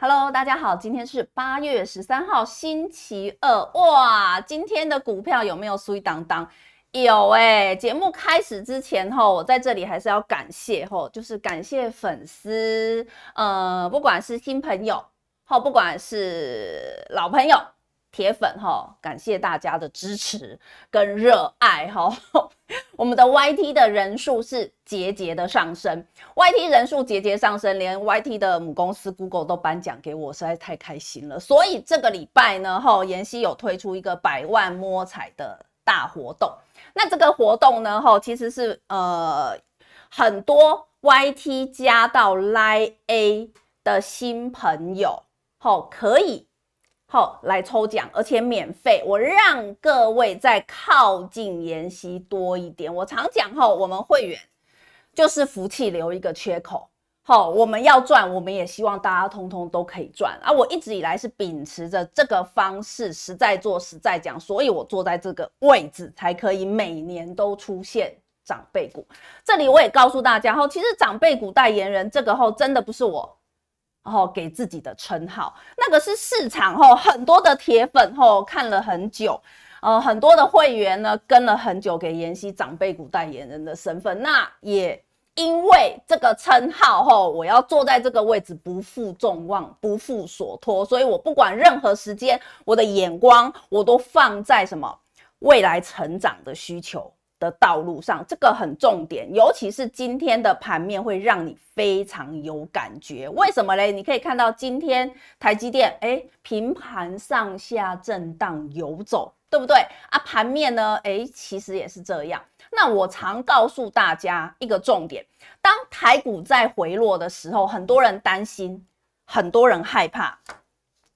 Hello，大家好，今天是八月十三号，星期二，哇！今天的股票有没有水当当？有哎。节目开始之前，吼，我在这里还是要感谢，吼，就是感谢粉丝，呃，不管是新朋友，吼，不管是老朋友。铁粉哈，感谢大家的支持跟热爱哈。我们的 YT 的人数是节节的上升，YT 人数节节上升，连 YT 的母公司 Google 都颁奖给我，实在太开心了。所以这个礼拜呢，哈，妍希有推出一个百万摸彩的大活动。那这个活动呢，哈，其实是呃很多 YT 加到 Lie A 的新朋友，哈，可以。好，来抽奖，而且免费。我让各位再靠近妍希多一点。我常讲，吼，我们会员就是福气留一个缺口。好，我们要赚，我们也希望大家通通都可以赚。啊，我一直以来是秉持着这个方式，实在做，实在讲，所以我坐在这个位置才可以每年都出现长辈股。这里我也告诉大家，哈，其实长辈股代言人这个后真的不是我。然后给自己的称号，那个是市场哦，很多的铁粉哦，看了很久，呃，很多的会员呢跟了很久，给妍希长辈股代言人的身份，那也因为这个称号哦，我要坐在这个位置不负众望，不负所托，所以我不管任何时间，我的眼光我都放在什么未来成长的需求。的道路上，这个很重点，尤其是今天的盘面会让你非常有感觉。为什么嘞？你可以看到今天台积电，哎，平盘上下震荡游走，对不对？啊，盘面呢，哎，其实也是这样。那我常告诉大家一个重点：当台股在回落的时候，很多人担心，很多人害怕。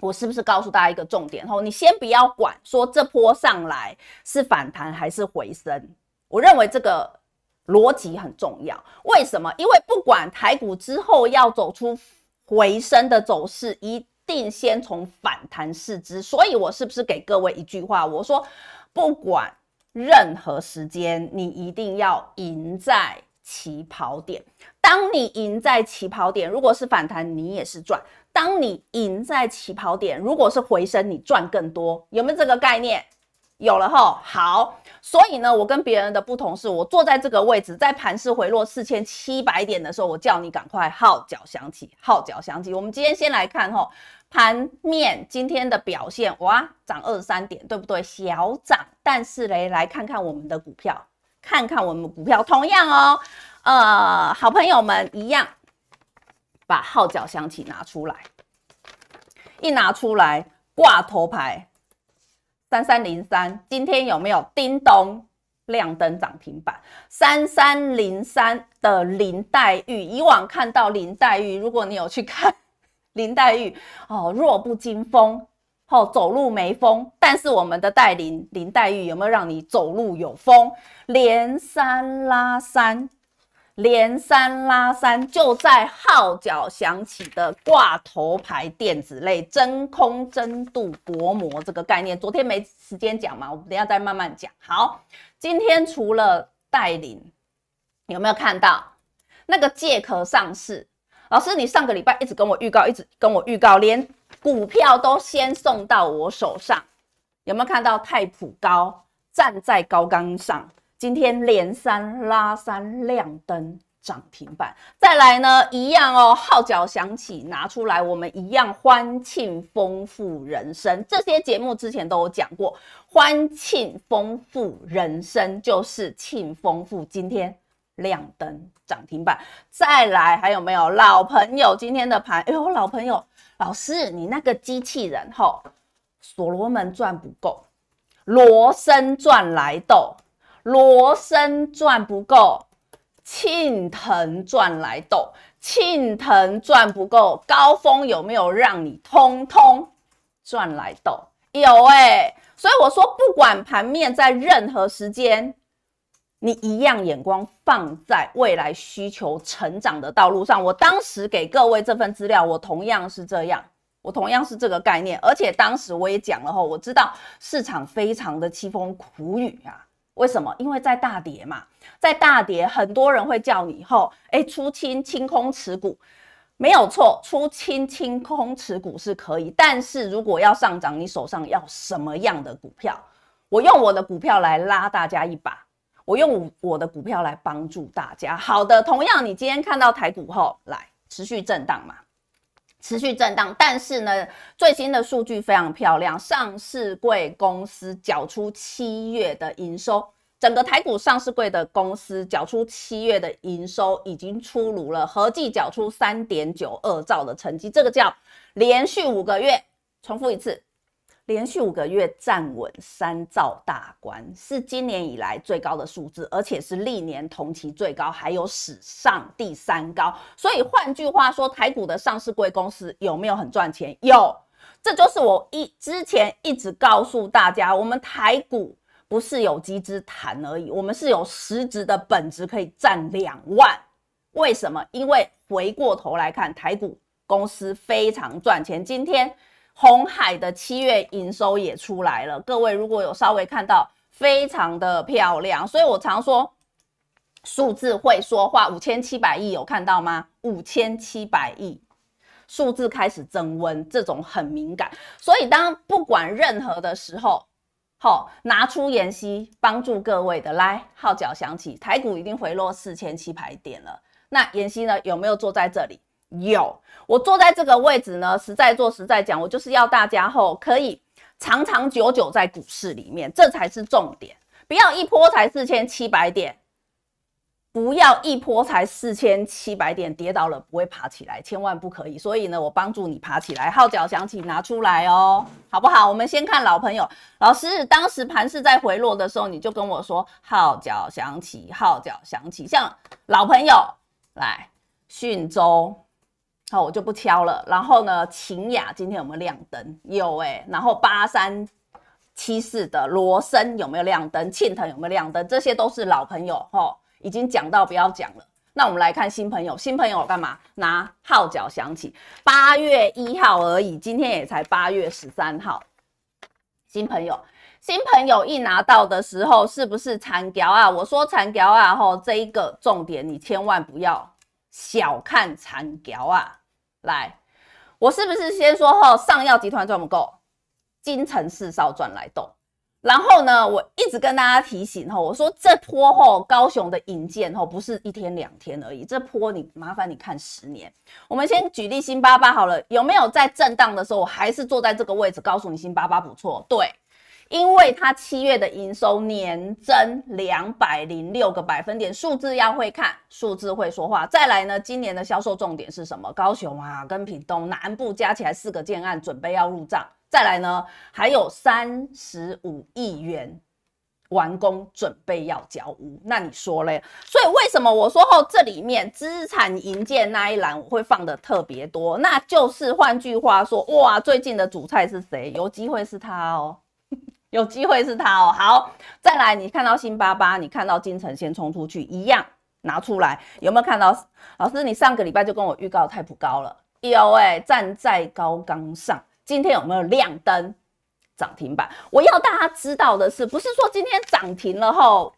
我是不是告诉大家一个重点？吼，你先不要管说这波上来是反弹还是回升。我认为这个逻辑很重要。为什么？因为不管台股之后要走出回升的走势，一定先从反弹试之。所以我是不是给各位一句话？我说，不管任何时间，你一定要赢在起跑点。当你赢在起跑点，如果是反弹，你也是赚；当你赢在起跑点，如果是回升，你赚更多。有没有这个概念？有了哈，好，所以呢，我跟别人的不同是我坐在这个位置，在盘势回落四千七百点的时候，我叫你赶快号角响起，号角响起。我们今天先来看吼，盘面今天的表现，哇，涨二十三点，对不对？小涨，但是嘞，来看看我们的股票，看看我们股票，同样哦，呃，好朋友们一样，把号角响起拿出来，一拿出来挂头牌。三三零三，今天有没有叮咚亮灯涨停板？三三零三的林黛玉，以往看到林黛玉，如果你有去看 林黛玉，哦，弱不禁风，哦，走路没风。但是我们的黛领林黛玉有没有让你走路有风？连三拉三。连三拉三，就在号角响起的挂头牌电子类真空真度薄膜这个概念，昨天没时间讲嘛，我等下再慢慢讲。好，今天除了带领，有没有看到那个借壳上市？老师，你上个礼拜一直跟我预告，一直跟我预告，连股票都先送到我手上，有没有看到泰普高站在高刚上？今天连三拉三亮灯涨停板，再来呢一样哦，号角响起拿出来，我们一样欢庆丰富人生。这些节目之前都有讲过，欢庆丰富人生就是庆丰富。今天亮灯涨停板，再来还有没有老朋友今天的盘？哎呦，老朋友老师，你那个机器人吼，所罗门赚不够，罗生赚来斗。罗森赚不够，庆腾赚来斗。庆腾赚不够，高峰有没有让你通通赚来斗？有哎，所以我说，不管盘面在任何时间，你一样眼光放在未来需求成长的道路上。我当时给各位这份资料，我同样是这样，我同样是这个概念，而且当时我也讲了哈，我知道市场非常的凄风苦雨啊。为什么？因为在大跌嘛，在大跌，很多人会叫你后，哎，出清清空持股，没有错，出清清空持股是可以。但是如果要上涨，你手上要什么样的股票？我用我的股票来拉大家一把，我用我的股票来帮助大家。好的，同样你今天看到台股后来持续震荡嘛？持续震荡，但是呢，最新的数据非常漂亮。上市柜公司缴出七月的营收，整个台股上市柜的公司缴出七月的营收已经出炉了，合计缴出三点九二兆的成绩。这个叫连续五个月，重复一次。连续五个月站稳三兆大关，是今年以来最高的数字，而且是历年同期最高，还有史上第三高。所以换句话说，台股的上市公司有没有很赚钱？有，这就是我一之前一直告诉大家，我们台股不是有机之谈而已，我们是有实质的本质可以站两万。为什么？因为回过头来看，台股公司非常赚钱，今天。红海的七月营收也出来了，各位如果有稍微看到，非常的漂亮。所以我常说，数字会说话，五千七百亿有看到吗？五千七百亿，数字开始增温，这种很敏感。所以当不管任何的时候，好，拿出妍希帮助各位的来，号角响起，台股已经回落四千七百点了。那妍希呢，有没有坐在这里？有我坐在这个位置呢，实在做实在讲，我就是要大家后可以长长久久在股市里面，这才是重点。不要一波才四千七百点，不要一波才四千七百点跌倒了不会爬起来，千万不可以。所以呢，我帮助你爬起来，号角响起，拿出来哦，好不好？我们先看老朋友老师，当时盘市在回落的时候，你就跟我说号角响起，号角响起，像老朋友来训中。好，我就不敲了。然后呢，晴雅今天有没有亮灯？有哎。然后八三七四的罗森有没有亮灯？庆腾有没有亮灯？这些都是老朋友哈，已经讲到不要讲了。那我们来看新朋友，新朋友干嘛？拿号角响起。八月一号而已，今天也才八月十三号。新朋友，新朋友一拿到的时候是不是残雕啊？我说残雕啊，吼，这一个重点你千万不要小看残雕啊。来，我是不是先说哈？上药集团赚不够，金城四少赚来动？然后呢，我一直跟大家提醒哈，我说这波哈，高雄的引荐哈，不是一天两天而已。这波你麻烦你看十年。我们先举例新八八好了，有没有在震荡的时候，我还是坐在这个位置，告诉你新八八不错，对。因为它七月的营收年增两百零六个百分点，数字要会看，数字会说话。再来呢，今年的销售重点是什么？高雄啊，跟屏东南部加起来四个建案准备要入账。再来呢，还有三十五亿元完工准备要交屋。那你说嘞？所以为什么我说后这里面资产营建那一栏我会放的特别多？那就是换句话说，哇，最近的主菜是谁？有机会是他哦。有机会是他哦。好，再来，你看到新八八，你看到金城先冲出去，一样拿出来，有没有看到？老师，你上个礼拜就跟我预告太普高了，有哎，站在高岗上，今天有没有亮灯涨停板？我要大家知道的是，不是说今天涨停了后，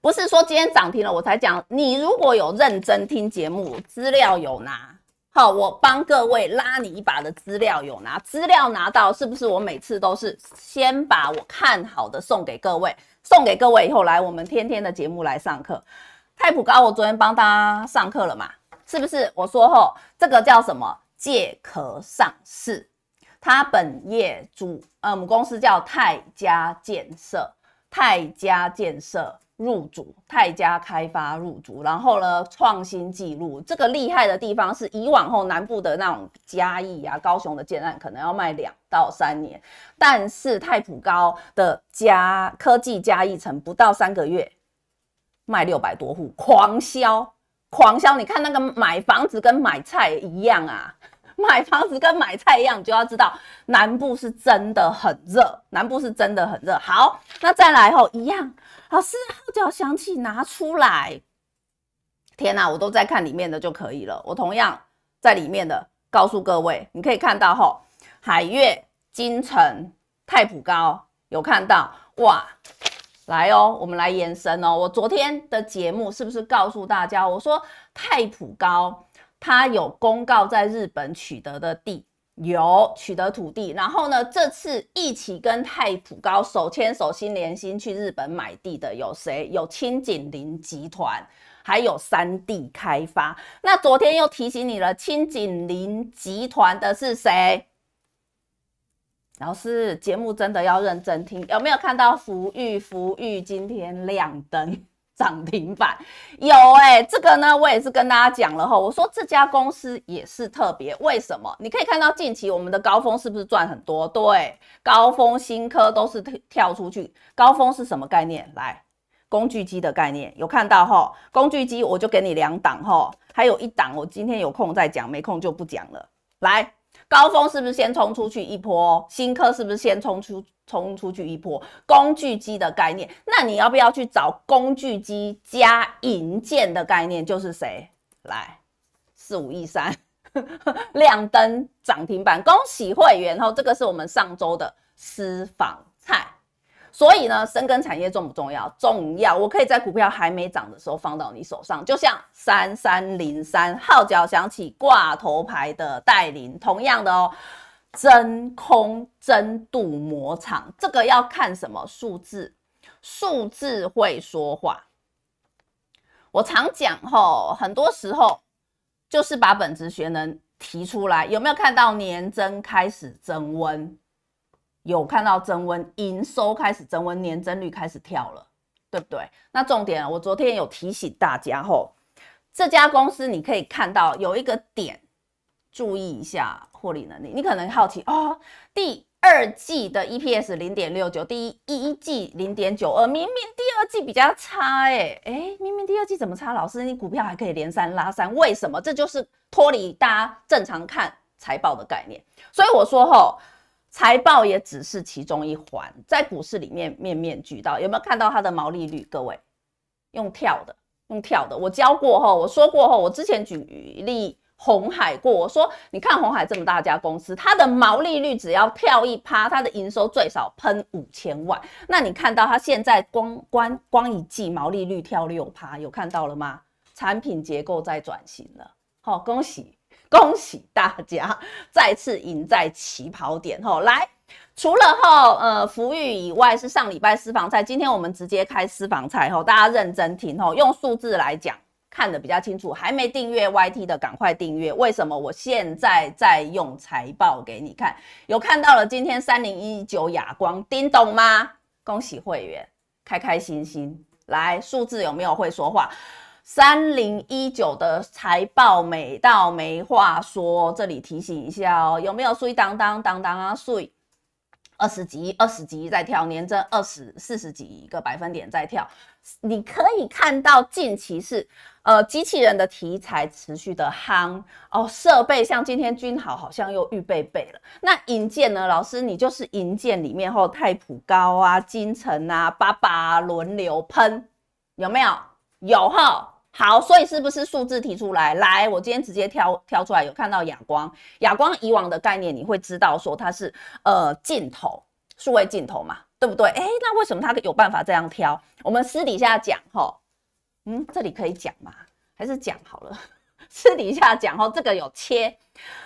不是说今天涨停了我才讲，你如果有认真听节目，资料有拿。好，我帮各位拉你一把的资料有拿，资料拿到是不是？我每次都是先把我看好的送给各位，送给各位以后来我们天天的节目来上课。泰普高，我昨天帮大家上课了嘛？是不是？我说后这个叫什么？借壳上市，它本业主呃，我们公司叫泰嘉建设。泰嘉建设入主，泰嘉开发入主，然后呢，创新纪录。这个厉害的地方是，以往后南部的那种嘉义啊、高雄的建案，可能要卖两到三年，但是泰普高的嘉科技嘉一城不到三个月，卖六百多户，狂销，狂销。你看那个买房子跟买菜一样啊。买房子跟买菜一样，你就要知道南部是真的很热，南部是真的很热。好，那再来吼，一样，老师号角响起拿出来。天呐，我都在看里面的就可以了。我同样在里面的，告诉各位，你可以看到吼，海悦、金城、泰普高有看到哇。来哦，我们来延伸哦。我昨天的节目是不是告诉大家，我说泰普高？他有公告在日本取得的地，有取得土地，然后呢，这次一起跟太普高手牵手心连心去日本买地的有谁？有青锦林集团，还有三地开发。那昨天又提醒你了，青锦林集团的是谁？老师，节目真的要认真听，有没有看到福玉？福玉今天亮灯。涨停板有哎，这个呢，我也是跟大家讲了哈，我说这家公司也是特别，为什么？你可以看到近期我们的高峰是不是赚很多？对，高峰新科都是跳出去。高峰是什么概念？来，工具机的概念有看到哈？工具机我就给你两档哈，还有一档我今天有空再讲，没空就不讲了。来。高峰是不是先冲出去一波？新科是不是先冲出冲出去一波？工具机的概念，那你要不要去找工具机加银建的概念？就是谁来？四五一三 亮灯涨停板，恭喜会员哦！这个是我们上周的私房。所以呢，生根产业重不重要？重要，我可以在股票还没涨的时候放到你手上，就像三三零三号角响起挂头牌的带领，同样的哦，真空真镀膜厂这个要看什么数字？数字会说话。我常讲吼，很多时候就是把本职学能提出来。有没有看到年增开始增温？有看到增温营收开始增温，年增率开始跳了，对不对？那重点我昨天有提醒大家吼，这家公司你可以看到有一个点注意一下获利能力。你可能好奇哦，第二季的 EPS 零点六九，第一季零点九二，明明第二季比较差哎哎，明明第二季怎么差？老师，你股票还可以连三拉三，为什么？这就是脱离大家正常看财报的概念。所以我说吼。财报也只是其中一环，在股市里面面面俱到。有没有看到它的毛利率？各位用跳的，用跳的。我教过吼，我说过吼，我之前举例红海过，我说你看红海这么大家公司，它的毛利率只要跳一趴，它的营收最少喷五千万。那你看到它现在光光光一季毛利率跳六趴，有看到了吗？产品结构在转型了。好，恭喜。恭喜大家再次赢在起跑点吼！来，除了吼呃福裕以外，是上礼拜私房菜。今天我们直接开私房菜吼，大家认真听吼，用数字来讲，看的比较清楚。还没订阅 YT 的，赶快订阅。为什么我现在在用财报给你看？有看到了今天三零一九哑光叮咚吗？恭喜会员，开开心心来，数字有没有会说话？三零一九的财报美到没话说，这里提醒一下哦，有没有碎当当当当啊碎二十几、二十几在跳，年增二十四十几个百分点在跳，你可以看到近期是呃机器人的题材持续的夯哦，设备像今天君豪好像又预备备了，那银建呢？老师你就是银建里面后泰普高啊金城啊八八轮流喷有没有？有哈，好，所以是不是数字提出来？来，我今天直接挑挑出来，有看到哑光，哑光以往的概念你会知道说它是呃镜头，数位镜头嘛，对不对？哎，那为什么它有办法这样挑？我们私底下讲哈，嗯，这里可以讲嘛，还是讲好了。私底下讲哈，这个有切，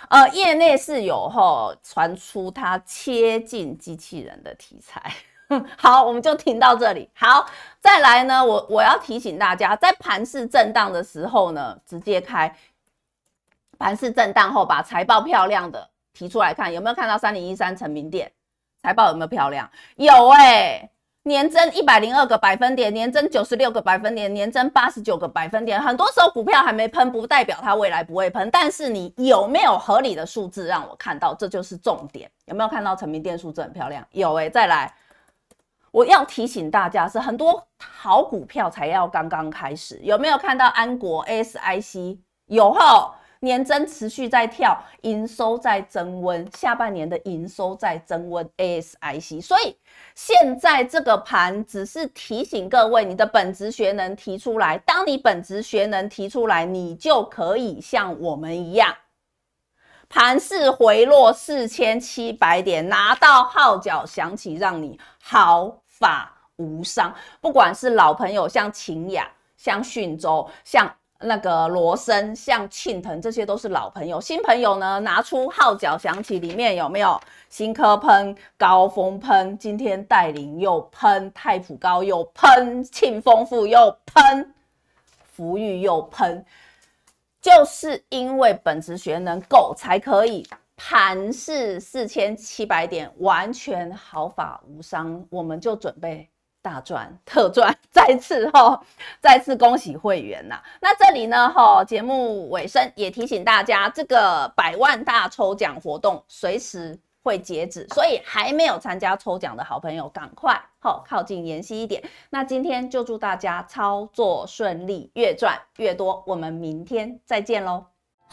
呃，业内是有哈传出它切近机器人的题材。好，我们就停到这里。好，再来呢，我我要提醒大家，在盘市震荡的时候呢，直接开。盘市震荡后，把财报漂亮的提出来看，有没有看到三零一三成名店财报有没有漂亮？有哎，年增一百零二个百分点，年增九十六个百分点，年增八十九个百分点。很多时候股票还没喷，不代表它未来不会喷，但是你有没有合理的数字让我看到，这就是重点。有没有看到成名店数字很漂亮？有诶，再来。我要提醒大家是很多好股票才要刚刚开始，有没有看到安国 s i c 有哈，年增持续在跳，营收在增温，下半年的营收在增温 ASIC。所以现在这个盘只是提醒各位，你的本职学能提出来，当你本职学能提出来，你就可以像我们一样，盘势回落四千七百点，拿到号角响起，让你好。法无伤，不管是老朋友像秦雅、像训州、像那个罗森、像庆腾，这些都是老朋友。新朋友呢，拿出号角响起，里面有没有新科喷、高峰喷？今天带领又喷，太普高又喷，庆丰富又喷，福裕又喷，就是因为本职学能够，才可以。盘是四千七百点，完全毫发无伤，我们就准备大赚特赚，再次哈，再次恭喜会员呐！那这里呢，哈，节目尾声也提醒大家，这个百万大抽奖活动随时会截止，所以还没有参加抽奖的好朋友，赶快哈靠近妍希一点。那今天就祝大家操作顺利，越赚越多，我们明天再见喽。